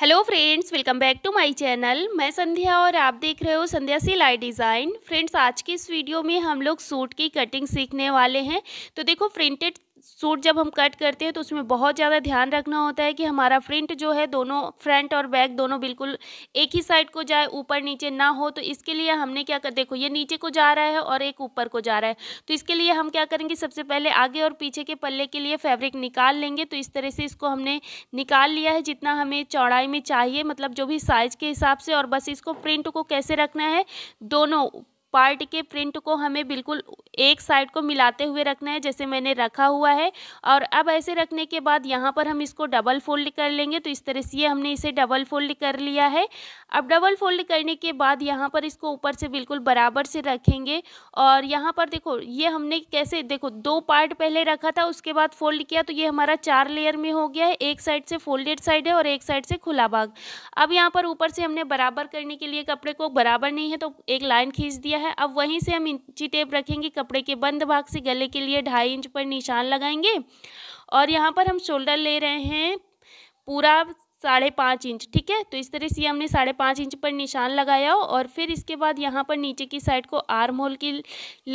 hello friends welcome back to my channel मैं संध्या और आप देख रहे हो संध्या सिलाई डिज़ाइन फ्रेंड्स आज की इस वीडियो में हम लोग सूट की कटिंग सीखने वाले हैं तो देखो प्रिंटेड सूट जब हम कट करते हैं तो उसमें बहुत ज़्यादा ध्यान रखना होता है कि हमारा फ्रंट जो है दोनों फ्रंट और बैक दोनों बिल्कुल एक ही साइड को जाए ऊपर नीचे ना हो तो इसके लिए हमने क्या कर देखो ये नीचे को जा रहा है और एक ऊपर को जा रहा है तो इसके लिए हम क्या करेंगे सबसे पहले आगे और पीछे के पल्ले के लिए फैब्रिक निकाल लेंगे तो इस तरह से इसको हमने निकाल लिया है जितना हमें चौड़ाई में चाहिए मतलब जो भी साइज़ के हिसाब से और बस इसको प्रिंट को कैसे रखना है दोनों पार्ट के प्रिंट को हमें बिल्कुल एक साइड को मिलाते हुए रखना है जैसे मैंने रखा हुआ है और अब ऐसे रखने के बाद यहाँ पर हम इसको डबल फोल्ड कर लेंगे तो इस तरह से हमने इसे डबल फोल्ड कर लिया है अब डबल फोल्ड करने के बाद यहाँ पर इसको ऊपर से बिल्कुल बराबर से रखेंगे और यहाँ पर देखो ये हमने कैसे देखो दो पार्ट पहले रखा था उसके बाद फोल्ड किया तो ये हमारा चार लेयर में हो गया है एक साइड से फोल्डेड साइड है और एक साइड से खुला भाग अब यहाँ पर ऊपर से हमने बराबर करने के लिए कपड़े को बराबर नहीं है तो एक लाइन खींच दिया दिया है अब वहीं से हम इंची टेप रखेंगे कपड़े के बंद भाग से गले के लिए ढाई इंच पर निशान लगाएंगे और यहाँ पर हम शोल्डर ले रहे हैं पूरा साढ़े पाँच इंच ठीक है तो इस तरह से हमने साढ़े पाँच इंच पर निशान लगाया और फिर इसके बाद यहाँ पर नीचे की साइड को आर्म होल की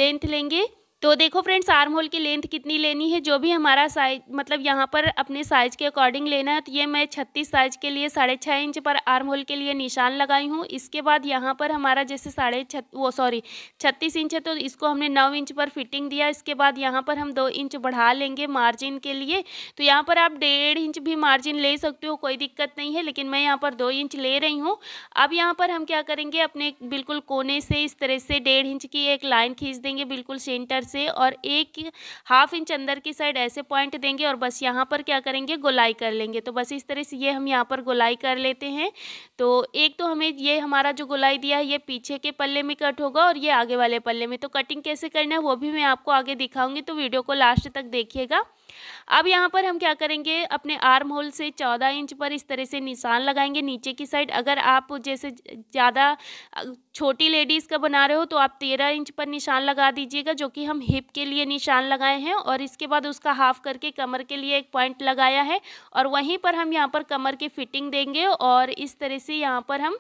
लेंथ लेंगे तो देखो फ्रेंड्स आर्म होल की लेंथ कितनी लेनी है जो भी हमारा साइज मतलब यहाँ पर अपने साइज़ के अकॉर्डिंग लेना है तो ये मैं छत्तीस साइज के लिए साढ़े छः इंच पर आर्म होल के लिए निशान लगाई हूँ इसके बाद यहाँ पर हमारा जैसे साढ़े छ वो सॉरी छत्तीस इंच है तो इसको हमने नौ इंच पर फिटिंग दिया इसके बाद यहाँ पर हम दो इंच बढ़ा लेंगे मार्जिन के लिए तो यहाँ पर आप डेढ़ इंच भी मार्जिन ले सकते हो कोई दिक्कत नहीं है लेकिन मैं यहाँ पर दो इंच ले रही हूँ अब यहाँ पर हम क्या करेंगे अपने बिल्कुल कोने से इस तरह से डेढ़ इंच की एक लाइन खींच देंगे बिल्कुल सेंटर से और एक हाफ इंच अंदर की साइड ऐसे पॉइंट देंगे और बस यहाँ पर क्या करेंगे गोलाई कर लेंगे तो बस इस तरह से ये हम यहाँ पर गोलाई कर लेते हैं तो एक तो हमें ये हमारा जो गोलाई दिया है ये पीछे के पल्ले में कट होगा और ये आगे वाले पल्ले में तो कटिंग कैसे करना है वो भी मैं आपको आगे दिखाऊंगी तो वीडियो को लास्ट तक देखिएगा अब यहाँ पर हम क्या करेंगे अपने आर्म होल से चौदह इंच पर इस तरह से निशान लगाएंगे नीचे की साइड अगर आप जैसे ज़्यादा छोटी लेडीज़ का बना रहे हो तो आप तेरह इंच पर निशान लगा दीजिएगा जो कि हम हिप के लिए निशान लगाए हैं और इसके बाद उसका हाफ करके कमर के लिए एक पॉइंट लगाया है और वहीं पर हम यहाँ पर कमर की फिटिंग देंगे और इस तरह से यहाँ पर हम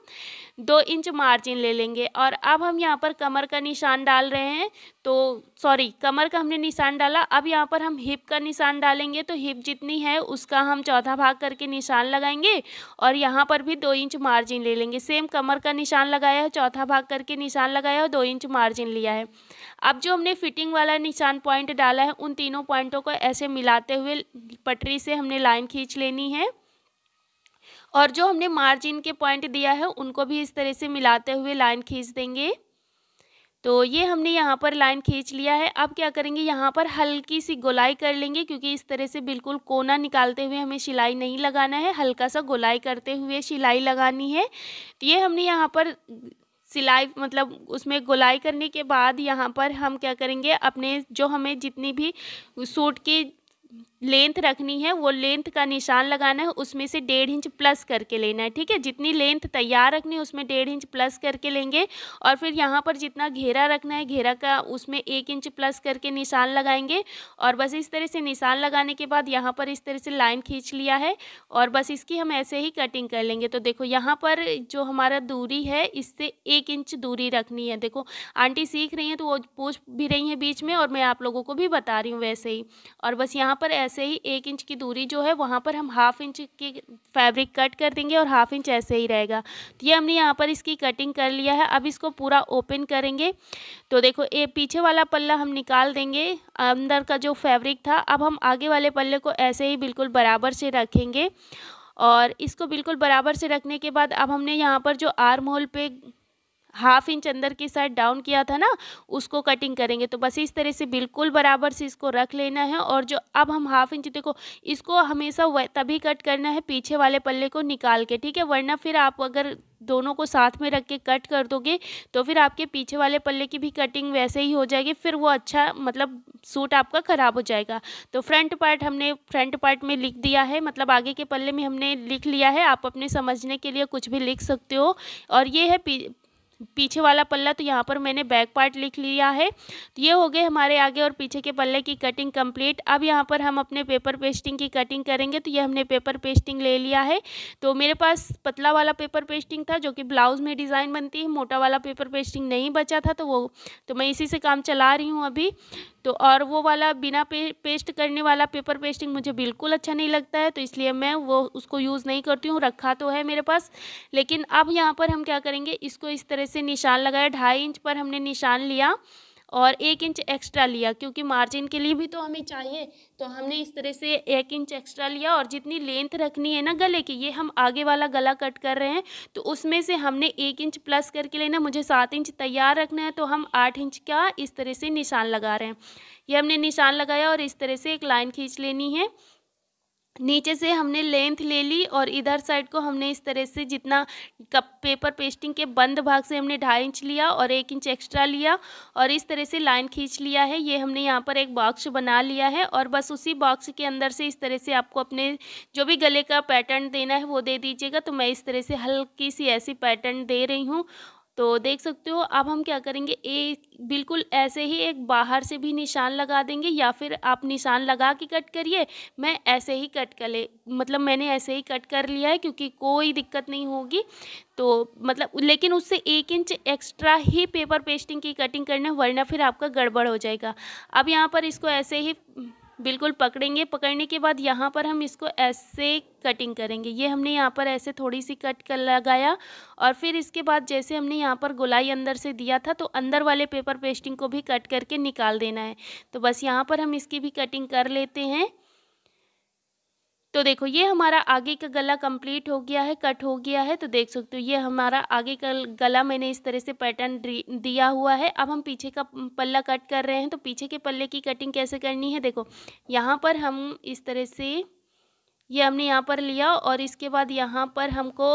दो इंच मार्जिन ले लेंगे और अब हम यहाँ पर कमर का निशान डाल रहे हैं तो सॉरी कमर का हमने निशान डाला अब यहाँ पर हम हिप का निशान डालेंगे तो हिप जितनी है उसका हम चौथा भाग करके निशान लगाएंगे और यहाँ पर भी दो इंच मार्जिन ले लेंगे सेम कमर का निशान लगाया है चौथा भाग करके निशान लगाया है दो इंच मार्जिन लिया है अब जो हमने फिटिंग वाला निशान पॉइंट डाला है उन तीनों पॉइंटों को ऐसे मिलाते हुए पटरी से हमने लाइन खींच लेनी है और जो हमने मार्जिन के पॉइंट दिया है उनको भी इस तरह से मिलाते हुए लाइन खींच देंगे तो ये हमने यहाँ पर लाइन खींच लिया है अब क्या करेंगे यहाँ पर हल्की सी गोलाई कर लेंगे क्योंकि इस तरह से बिल्कुल कोना निकालते हुए हमें सिलाई नहीं लगाना है हल्का सा गोलाई करते हुए सिलाई लगानी है तो ये हमने यहाँ पर सिलाई मतलब उसमें गोलाई करने के बाद यहाँ पर हम क्या करेंगे अपने जो हमें जितनी भी सूट की लेंथ रखनी है वो लेंथ का निशान लगाना है उसमें से डेढ़ इंच प्लस करके लेना है ठीक है जितनी लेंथ तैयार रखनी है उसमें डेढ़ इंच प्लस करके लेंगे और फिर यहाँ पर जितना घेरा रखना है घेरा का उसमें एक इंच प्लस करके निशान लगाएंगे और बस इस तरह से निशान लगाने के बाद यहाँ पर इस तरह से लाइन खींच लिया है और बस इसकी हम ऐसे ही कटिंग कर लेंगे तो देखो यहाँ पर जो हमारा दूरी है इससे एक इंच दूरी रखनी है देखो आंटी सीख रही हैं तो वो पूछ भी रही हैं बीच में और मैं आप लोगों को भी बता रही हूँ वैसे ही और बस यहाँ पर ऐसे ऐसे ही एक इंच की दूरी जो है वहाँ पर हम हाफ इंच की फैब्रिक कट कर देंगे और हाफ इंच ऐसे ही रहेगा तो ये हमने यहाँ पर इसकी कटिंग कर लिया है अब इसको पूरा ओपन करेंगे तो देखो ये पीछे वाला पल्ला हम निकाल देंगे अंदर का जो फैब्रिक था अब हम आगे वाले पल्ले को ऐसे ही बिल्कुल बराबर से रखेंगे और इसको बिल्कुल बराबर से रखने के बाद अब हमने यहाँ पर जो आर्म होल पे हाफ इंच अंदर की साइड डाउन किया था ना उसको कटिंग करेंगे तो बस इस तरह से बिल्कुल बराबर से इसको रख लेना है और जो अब हम हाफ इंच देखो इसको हमेशा तभी कट करना है पीछे वाले पल्ले को निकाल के ठीक है वरना फिर आप अगर दोनों को साथ में रख के कट कर दोगे तो फिर आपके पीछे वाले पल्ले की भी कटिंग वैसे ही हो जाएगी फिर वो अच्छा मतलब सूट आपका ख़राब हो जाएगा तो फ्रंट पार्ट हमने फ्रंट पार्ट में लिख दिया है मतलब आगे के पल्ले में हमने लिख लिया है आप अपने समझने के लिए कुछ भी लिख सकते हो और ये है पीछे वाला पल्ला तो यहाँ पर मैंने बैक पार्ट लिख लिया है तो ये हो गए हमारे आगे और पीछे के पल्ले की कटिंग कंप्लीट अब यहाँ पर हम अपने पेपर पेस्टिंग की कटिंग करेंगे तो ये हमने पेपर पेस्टिंग ले लिया है तो मेरे पास पतला वाला पेपर पेस्टिंग था जो कि ब्लाउज़ में डिज़ाइन बनती है मोटा वाला पेपर पेस्टिंग नहीं बचा था तो वो तो मैं इसी से काम चला रही हूँ अभी तो और वो वाला बिना पे, पेस्ट करने वाला पेपर पेस्टिंग मुझे बिल्कुल अच्छा नहीं लगता है तो इसलिए मैं वो उसको यूज़ नहीं करती हूँ रखा तो है मेरे पास लेकिन अब यहाँ पर हम क्या करेंगे इसको इस तरह से निशान लगाया ढाई इंच पर हमने निशान लिया और एक इंच एक्स्ट्रा लिया क्योंकि मार्जिन के लिए भी तो हमें चाहिए तो हमने इस तरह से एक इंच एक्स्ट्रा लिया और जितनी लेंथ रखनी है ना गले की ये हम आगे वाला गला कट कर रहे हैं तो उसमें से हमने एक इंच प्लस करके लेना मुझे सात इंच तैयार रखना है तो हम आठ इंच का इस तरह से निशान लगा रहे हैं ये हमने निशान लगाया और इस तरह से एक लाइन खींच लेनी है नीचे से हमने लेंथ ले ली और इधर साइड को हमने इस तरह से जितना कप पेपर पेस्टिंग के बंद भाग से हमने ढाई इंच लिया और एक इंच एक्स्ट्रा लिया और इस तरह से लाइन खींच लिया है ये हमने यहाँ पर एक बॉक्स बना लिया है और बस उसी बॉक्स के अंदर से इस तरह से आपको अपने जो भी गले का पैटर्न देना है वो दे दीजिएगा तो मैं इस तरह से हल्की सी ऐसी पैटर्न दे रही हूँ तो देख सकते हो अब हम क्या करेंगे एक बिल्कुल ऐसे ही एक बाहर से भी निशान लगा देंगे या फिर आप निशान लगा के कट करिए मैं ऐसे ही कट कर ले मतलब मैंने ऐसे ही कट कर लिया है क्योंकि कोई दिक्कत नहीं होगी तो मतलब लेकिन उससे एक इंच एक्स्ट्रा ही पेपर पेस्टिंग की कटिंग करना वरना फिर आपका गड़बड़ हो जाएगा अब यहाँ पर इसको ऐसे ही बिल्कुल पकड़ेंगे पकड़ने के बाद यहाँ पर हम इसको ऐसे कटिंग करेंगे ये हमने यहाँ पर ऐसे थोड़ी सी कट कर लगाया और फिर इसके बाद जैसे हमने यहाँ पर गुलाई अंदर से दिया था तो अंदर वाले पेपर पेस्टिंग को भी कट करके निकाल देना है तो बस यहाँ पर हम इसकी भी कटिंग कर लेते हैं तो देखो ये हमारा आगे का गला कंप्लीट हो गया है कट हो गया है तो देख सकते हो ये हमारा आगे का गला मैंने इस तरह से पैटर्न दिया हुआ है अब हम पीछे का पल्ला कट कर रहे हैं तो पीछे के पल्ले की कटिंग कैसे करनी है देखो यहाँ पर हम इस तरह से ये हमने यहाँ पर लिया और इसके बाद यहाँ पर हमको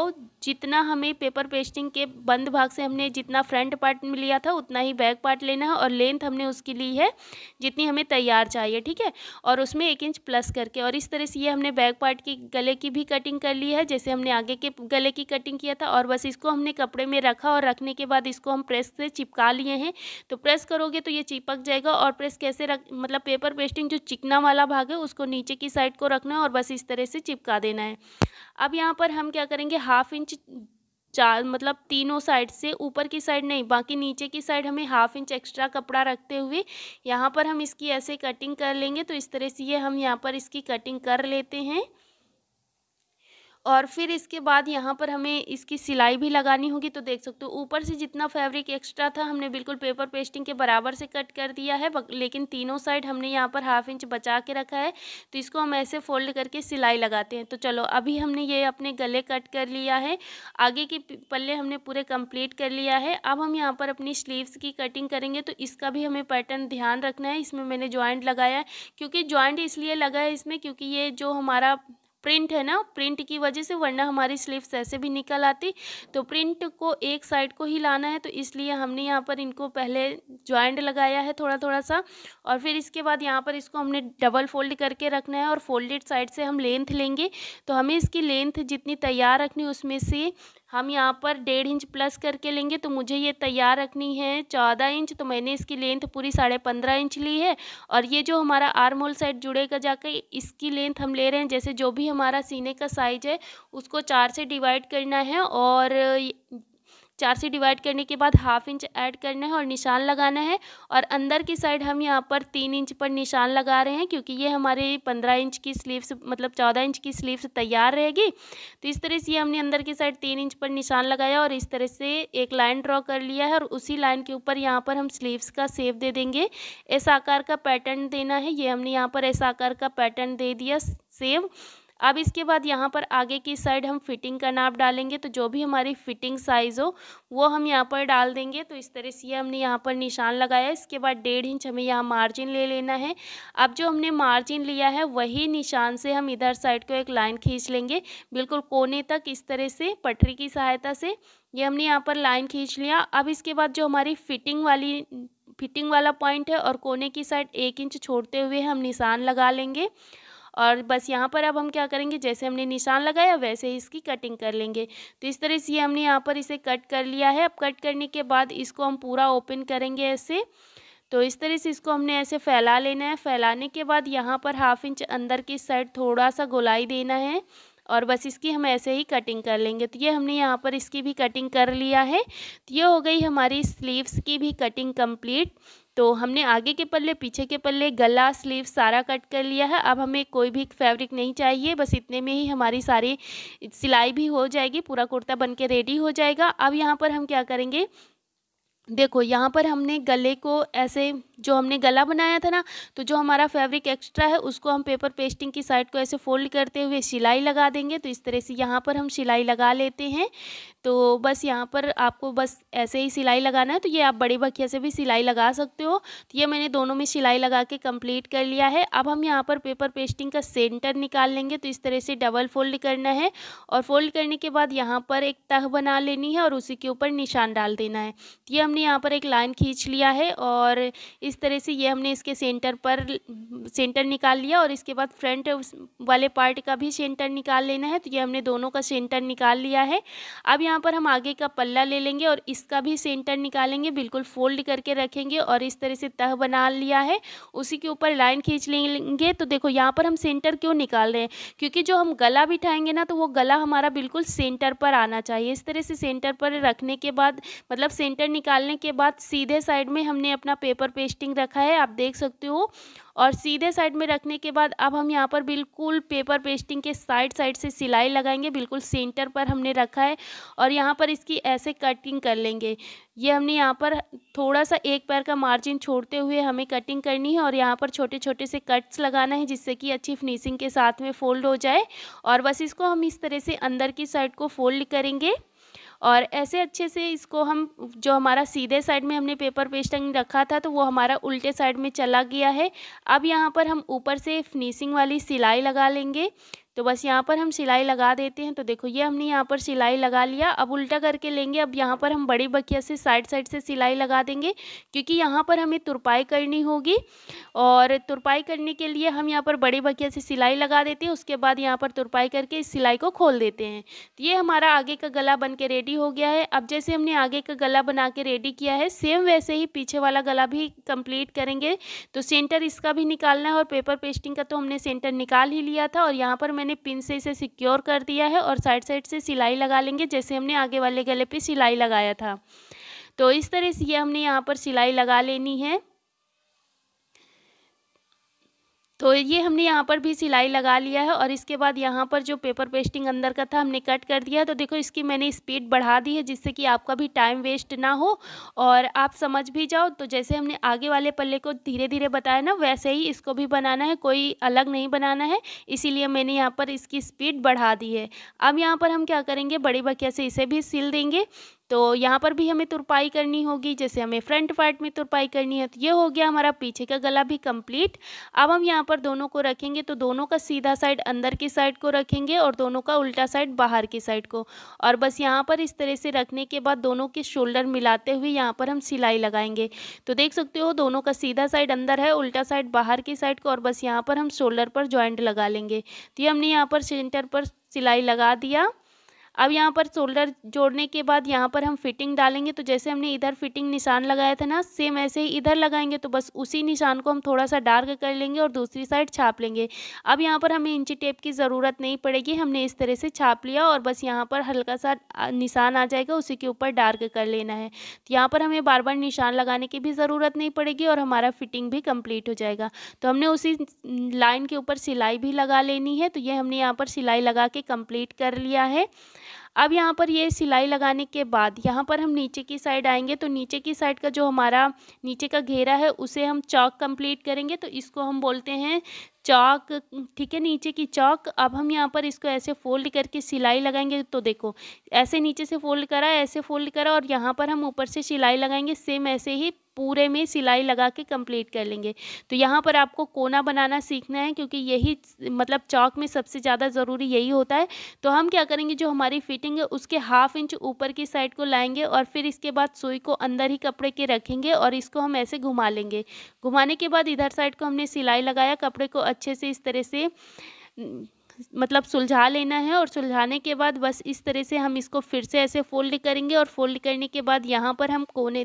जितना हमें पेपर पेस्टिंग के बंद भाग से हमने जितना फ्रंट पार्ट में लिया था उतना ही बैक पार्ट लेना है और लेंथ हमने उसकी ली है जितनी हमें तैयार चाहिए ठीक है और उसमें एक इंच प्लस करके और इस तरह से ये हमने बैक पार्ट की गले की भी कटिंग कर ली है जैसे हमने आगे के गले की कटिंग किया था और बस इसको हमने कपड़े में रखा और रखने के बाद इसको हम प्रेस से चिपका लिए हैं तो प्रेस करोगे तो ये चिपक जाएगा और प्रेस कैसे रख मतलब पेपर पेस्टिंग जो चिकना वाला भाग है उसको नीचे की साइड को रखना है और बस इस तरह से चिपका देना है अब यहाँ पर हम क्या करेंगे हाफ इंच चार मतलब तीनों साइड से ऊपर की साइड नहीं बाकी नीचे की साइड हमें हाफ इंच एक्स्ट्रा कपड़ा रखते हुए यहाँ पर हम इसकी ऐसे कटिंग कर लेंगे तो इस तरह से ये हम यहाँ पर इसकी कटिंग कर लेते हैं और फिर इसके बाद यहाँ पर हमें इसकी सिलाई भी लगानी होगी तो देख सकते हो ऊपर से जितना फैब्रिक एक्स्ट्रा था हमने बिल्कुल पेपर पेस्टिंग के बराबर से कट कर दिया है लेकिन तीनों साइड हमने यहाँ पर हाफ इंच बचा के रखा है तो इसको हम ऐसे फोल्ड करके सिलाई लगाते हैं तो चलो अभी हमने ये अपने गले कट कर लिया है आगे के पल्ले हमने पूरे कंप्लीट कर लिया है अब हम यहाँ पर अपनी स्लीव्स की कटिंग करेंगे तो इसका भी हमें पैटर्न ध्यान रखना है इसमें मैंने ज्वाइंट लगाया है क्योंकि ज्वाइंट इसलिए लगा है इसमें क्योंकि ये जो हमारा प्रिंट है ना प्रिंट की वजह से वरना हमारी स्लीव्स ऐसे भी निकल आती तो प्रिंट को एक साइड को ही लाना है तो इसलिए हमने यहाँ पर इनको पहले ज्वाइंट लगाया है थोड़ा थोड़ा सा और फिर इसके बाद यहाँ पर इसको हमने डबल फोल्ड करके रखना है और फोल्डेड साइड से हम लेंथ लेंगे तो हमें इसकी लेंथ जितनी तैयार रखनी उसमें से हम यहाँ पर डेढ़ इंच प्लस करके लेंगे तो मुझे ये तैयार रखनी है चौदह इंच तो मैंने इसकी लेंथ पूरी साढ़े पंद्रह इंच ली है और ये जो हमारा आर्म होल साइड जुड़ेगा जाकर इसकी लेंथ हम ले रहे हैं जैसे जो भी हमारा सीने का साइज है उसको चार से डिवाइड करना है और चार से डिवाइड करने के बाद हाफ इंच ऐड करना है और निशान लगाना है और अंदर की साइड हम यहाँ पर तीन इंच पर निशान लगा रहे हैं क्योंकि ये हमारे पंद्रह इंच की स्लीव्स मतलब चौदह इंच की स्लीव्स तैयार रहेगी तो इस तरह से हमने अंदर की साइड तीन इंच पर निशान लगाया और इस तरह से एक लाइन ड्रॉ कर लिया है और उसी लाइन के ऊपर यहाँ पर हम स्लीव्स का सेव दे देंगे ऐसा आकार का पैटर्न देना है ये हमने यहाँ पर ऐसा आकार का पैटर्न दे दिया सेव अब इसके बाद यहाँ पर आगे की साइड हम फिटिंग का नाप डालेंगे तो जो भी हमारी फिटिंग साइज़ हो वो हम यहाँ पर डाल देंगे तो इस तरह से ये हमने यहाँ पर निशान लगाया इसके बाद डेढ़ इंच हमें यहाँ मार्जिन ले लेना है अब जो हमने मार्जिन लिया है वही निशान से हम इधर साइड को एक लाइन खींच लेंगे बिल्कुल कोने तक इस तरह से पटरी की सहायता से ये हमने यहाँ पर लाइन खींच लिया अब इसके बाद जो हमारी फिटिंग वाली फिटिंग वाला पॉइंट है और कोने की साइड एक इंच छोड़ते हुए हम निशान लगा लेंगे और बस यहाँ पर अब हम क्या करेंगे जैसे हमने निशान लगाया वैसे ही इसकी कटिंग कर लेंगे तो इस तरह से हमने यहाँ पर इसे कट कर लिया है अब कट करने के बाद इसको हम पूरा ओपन करेंगे ऐसे तो इस तरह से इसको हमने ऐसे फैला लेना है फैलाने के बाद यहाँ पर हाफ इंच अंदर की साइड थोड़ा सा गोलाई देना है और बस इसकी हम ऐसे ही कटिंग कर लेंगे तो ये हमने यहाँ पर इसकी भी कटिंग कर लिया है तो ये हो गई हमारी स्लीव्स की भी कटिंग कंप्लीट तो हमने आगे के पल्ले पीछे के पल्ले गला स्लीव सारा कट कर लिया है अब हमें कोई भी फैब्रिक नहीं चाहिए बस इतने में ही हमारी सारी सिलाई भी हो जाएगी पूरा कुर्ता बन के रेडी हो जाएगा अब यहाँ पर हम क्या करेंगे देखो यहाँ पर हमने गले को ऐसे जो हमने गला बनाया था ना तो जो हमारा फैब्रिक एक्स्ट्रा है उसको हम पेपर पेस्टिंग की साइड को ऐसे फोल्ड करते हुए सिलाई लगा देंगे तो इस तरह से यहाँ पर हम सिलाई लगा लेते हैं तो बस यहाँ पर आपको बस ऐसे ही सिलाई लगाना है तो ये आप बड़ी बखिया से भी सिलाई लगा सकते हो तो ये मैंने दोनों में सिलाई लगा के कंप्लीट कर लिया है अब हम यहाँ पर पेपर पेस्टिंग का सेंटर निकाल लेंगे तो इस तरह से डबल फोल्ड करना है और फोल्ड करने के बाद यहाँ पर एक तह बना लेनी है और उसी के ऊपर निशान डाल देना है तो ये हमने यहाँ पर एक लाइन खींच लिया है और इस तरह से ये हमने इसके सेंटर पर सेंटर निकाल लिया और इसके बाद फ्रंट वाले पार्ट का भी सेंटर निकाल लेना है तो ये हमने दोनों का सेंटर निकाल लिया है अब यहाँ यहाँ पर हम आगे का पल्ला ले लेंगे और इसका भी सेंटर निकालेंगे बिल्कुल फोल्ड करके रखेंगे और इस तरह से तह बना लिया है उसी के ऊपर लाइन खींच लेंगे तो देखो यहाँ पर हम सेंटर क्यों निकाल रहे हैं क्योंकि जो हम गला बिठाएंगे ना तो वो गला हमारा बिल्कुल सेंटर पर आना चाहिए इस तरह से सेंटर पर रखने के बाद मतलब सेंटर निकालने के बाद सीधे साइड में हमने अपना पेपर पेस्टिंग रखा है आप देख सकते हो और सीधे साइड में रखने के बाद अब हम यहाँ पर बिल्कुल पेपर पेस्टिंग के साइड साइड से सिलाई लगाएंगे बिल्कुल सेंटर पर हमने रखा है और यहाँ पर इसकी ऐसे कटिंग कर लेंगे ये हमने यहाँ पर थोड़ा सा एक पैर का मार्जिन छोड़ते हुए हमें कटिंग करनी है और यहाँ पर छोटे छोटे से कट्स लगाना है जिससे कि अच्छी फिनिशिंग के साथ में फोल्ड हो जाए और बस इसको हम इस तरह से अंदर की साइड को फोल्ड करेंगे और ऐसे अच्छे से इसको हम जो हमारा सीधे साइड में हमने पेपर पेस्टिंग रखा था तो वो हमारा उल्टे साइड में चला गया है अब यहाँ पर हम ऊपर से फिनिशिंग वाली सिलाई लगा लेंगे तो बस यहाँ पर हम सिलाई लगा देते हैं तो देखो ये हमने यहाँ पर सिलाई लगा लिया अब उल्टा करके लेंगे अब यहाँ पर हम बड़ी बखिया से साइड साइड से सिलाई लगा देंगे क्योंकि यहाँ पर हमें तुरपाई करनी होगी और तुरपाई करने के लिए हम यहाँ पर बड़ी बखिया से सिलाई लगा देते हैं उसके बाद यहाँ पर तुरपाई करके इस सिलाई को खोल देते हैं तो ये हमारा आगे का गला बन के रेडी हो गया है अब जैसे हमने आगे का गला बना के रेडी किया है सेम वैसे ही पीछे वाला गला भी कंप्लीट करेंगे तो सेंटर इसका भी निकालना है और पेपर पेस्टिंग का तो हमने सेंटर निकाल ही लिया था और यहाँ पर मैंने मैंने पिन से इसे सिक्योर कर दिया है और साइड साइड से सिलाई लगा लेंगे जैसे हमने आगे वाले गले पे सिलाई लगाया था तो इस तरह से ये हमने यहाँ पर सिलाई लगा लेनी है तो ये हमने यहाँ पर भी सिलाई लगा लिया है और इसके बाद यहाँ पर जो पेपर पेस्टिंग अंदर का था हमने कट कर दिया तो देखो इसकी मैंने स्पीड बढ़ा दी है जिससे कि आपका भी टाइम वेस्ट ना हो और आप समझ भी जाओ तो जैसे हमने आगे वाले पल्ले को धीरे धीरे बताया ना वैसे ही इसको भी बनाना है कोई अलग नहीं बनाना है इसीलिए मैंने यहाँ पर इसकी स्पीड बढ़ा दी है अब यहाँ पर हम क्या करेंगे बड़ी बकिया से इसे भी सिल देंगे तो यहाँ पर भी हमें तुरपाई करनी होगी जैसे हमें फ्रंट पार्ट में तुरपाई करनी है तो ये हो गया हमारा पीछे का गला भी कंप्लीट अब हम यहाँ पर दोनों को रखेंगे तो दोनों का सीधा साइड अंदर की साइड को रखेंगे और दोनों का उल्टा साइड बाहर की साइड को और बस यहाँ पर इस तरह से रखने के बाद दोनों के शोल्डर मिलाते हुए यहाँ पर हम सिलाई लगाएंगे तो देख सकते हो दोनों का सीधा साइड अंदर है उल्टा साइड बाहर की साइड को और बस यहाँ पर हम शोल्डर पर ज्वाइंट लगा लेंगे तो ये हमने यहाँ पर सेंटर पर सिलाई लगा दिया अब यहाँ पर शोल्डर जोड़ने के बाद यहाँ पर हम फिटिंग डालेंगे तो जैसे हमने इधर फिटिंग निशान लगाया था ना सेम ऐसे ही इधर लगाएंगे तो बस उसी निशान को हम थोड़ा सा डार्क कर लेंगे और दूसरी साइड छाप लेंगे अब यहाँ पर हमें इंची टेप की ज़रूरत नहीं पड़ेगी हमने इस तरह से छाप लिया और बस यहाँ पर हल्का सा निशान आ जाएगा उसी के ऊपर डार्क कर लेना है तो यहाँ पर हमें बार बार निशान लगाने की भी ज़रूरत नहीं पड़ेगी और हमारा फिटिंग भी कम्प्लीट हो जाएगा तो हमने उसी लाइन के ऊपर सिलाई भी लगा लेनी है तो ये हमने यहाँ पर सिलाई लगा के कम्प्लीट कर लिया है अब यहाँ पर ये सिलाई लगाने के बाद यहाँ पर हम नीचे की साइड आएंगे तो नीचे की साइड का जो हमारा नीचे का घेरा है उसे हम चौक कंप्लीट करेंगे तो इसको हम बोलते हैं चौक ठीक है नीचे की चौक अब हम यहाँ पर इसको ऐसे फोल्ड करके सिलाई लगाएंगे तो देखो ऐसे नीचे से फोल्ड करा ऐसे फोल्ड करा और यहाँ पर हम ऊपर से सिलाई लगाएंगे सेम ऐसे ही पूरे में सिलाई लगा के कंप्लीट कर लेंगे तो यहाँ पर आपको कोना बनाना सीखना है क्योंकि यही मतलब चौक में सबसे ज़्यादा ज़रूरी यही होता है तो हम क्या करेंगे जो हमारी फिटिंग है उसके हाफ इंच ऊपर की साइड को लाएंगे और फिर इसके बाद सुई को अंदर ही कपड़े के रखेंगे और इसको हम ऐसे घुमा लेंगे घुमाने के बाद इधर साइड को हमने सिलाई लगाया कपड़े को अच्छे से इस तरह से मतलब सुलझा लेना है और सुलझाने के बाद बस इस तरह से हम इसको फिर से ऐसे फोल्ड करेंगे और फोल्ड करने के बाद यहाँ पर हम कोने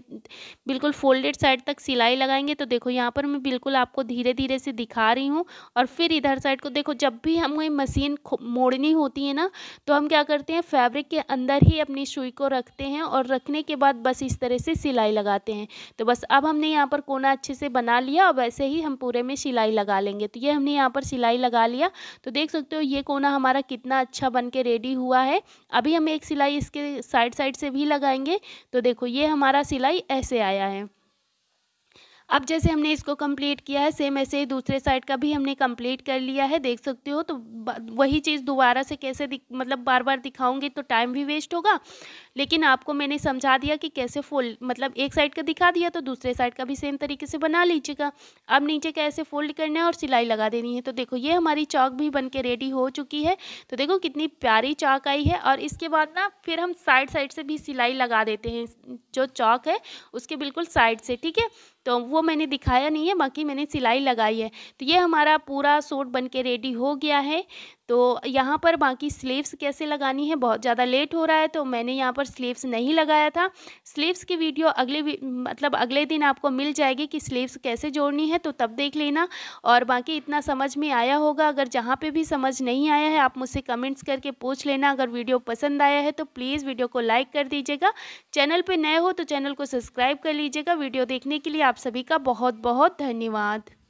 बिल्कुल फोल्डेड साइड तक सिलाई लगाएंगे तो देखो यहाँ पर मैं बिल्कुल आपको धीरे धीरे से दिखा रही हूँ और फिर इधर साइड को देखो जब भी हमें मशीन मोड़नी होती है ना तो हम क्या करते हैं फैब्रिक के अंदर ही अपनी सुई को रखते हैं और रखने के बाद बस इस तरह से सिलाई लगाते हैं तो बस अब हमने यहाँ पर कोना अच्छे से बना लिया और वैसे ही हम पूरे में सिलाई लगा लेंगे तो ये हमने यहाँ पर सिलाई लगा लिया तो देख सकते हो ये कोना हमारा कितना अच्छा बन के रेडी हुआ है अभी हम एक सिलाई इसके साइड साइड से भी लगाएंगे तो देखो ये हमारा सिलाई ऐसे आया है अब जैसे हमने इसको कंप्लीट किया है सेम ऐसे ही दूसरे साइड का भी हमने कंप्लीट कर लिया है देख सकते हो तो वही चीज़ दोबारा से कैसे मतलब बार बार दिखाऊंगी तो टाइम भी वेस्ट होगा लेकिन आपको मैंने समझा दिया कि कैसे फोल्ड मतलब एक साइड का दिखा दिया तो दूसरे साइड का भी सेम तरीके से बना लीजिएगा अब नीचे कैसे फोल्ड करना है और सिलाई लगा देनी है तो देखो ये हमारी चौक भी बन के रेडी हो चुकी है तो देखो कितनी प्यारी चौक आई है और इसके बाद ना फिर हम साइड साइड से भी सिलाई लगा देते हैं जो चौक है उसके बिल्कुल साइड से ठीक है तो वो मैंने दिखाया नहीं है बाकी मैंने सिलाई लगाई है तो ये हमारा पूरा सूट बन के रेडी हो गया है तो यहाँ पर बाकी स्लीव्स कैसे लगानी है बहुत ज़्यादा लेट हो रहा है तो मैंने यहाँ पर पर स्लीव्स नहीं लगाया था स्लीव्स की वीडियो अगले मतलब अगले दिन आपको मिल जाएगी कि स्लीव्स कैसे जोड़नी है तो तब देख लेना और बाकी इतना समझ में आया होगा अगर जहाँ पर भी समझ नहीं आया है आप मुझसे कमेंट्स करके पूछ लेना अगर वीडियो पसंद आया है तो प्लीज़ वीडियो को लाइक कर दीजिएगा चैनल पर नए हो तो चैनल को सब्सक्राइब कर लीजिएगा वीडियो देखने के लिए आप सभी का बहुत बहुत धन्यवाद